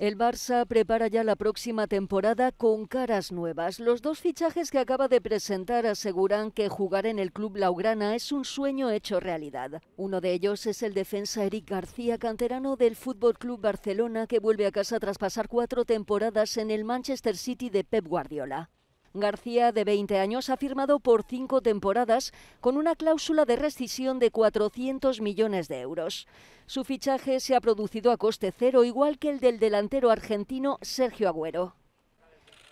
El Barça prepara ya la próxima temporada con caras nuevas. Los dos fichajes que acaba de presentar aseguran que jugar en el club Laugrana es un sueño hecho realidad. Uno de ellos es el defensa Eric García, canterano del Fútbol Club Barcelona, que vuelve a casa tras pasar cuatro temporadas en el Manchester City de Pep Guardiola. García, de 20 años, ha firmado por cinco temporadas con una cláusula de rescisión de 400 millones de euros. Su fichaje se ha producido a coste cero, igual que el del delantero argentino Sergio Agüero.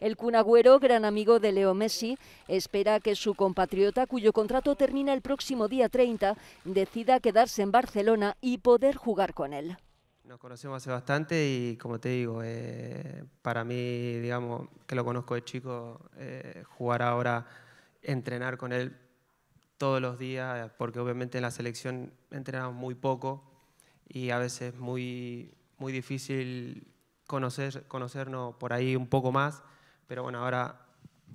El Cunagüero, gran amigo de Leo Messi, espera que su compatriota, cuyo contrato termina el próximo día 30, decida quedarse en Barcelona y poder jugar con él. Nos conocemos hace bastante y como te digo, eh, para mí, digamos, que lo conozco de chico, eh, jugar ahora, entrenar con él todos los días, porque obviamente en la selección entrenamos muy poco y a veces muy, difícil conocer, conocernos por ahí un poco más, pero bueno, ahora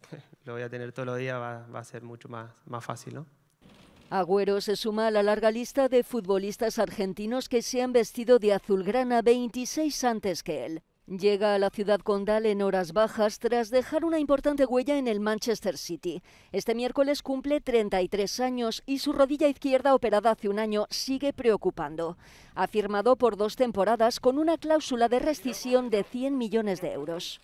lo voy a tener todos los días, va, va a ser mucho más, más fácil, ¿no? Agüero se suma a la larga lista de futbolistas argentinos que se han vestido de azulgrana 26 antes que él. Llega a la ciudad condal en horas bajas tras dejar una importante huella en el Manchester City. Este miércoles cumple 33 años y su rodilla izquierda operada hace un año sigue preocupando. Ha firmado por dos temporadas con una cláusula de rescisión de 100 millones de euros.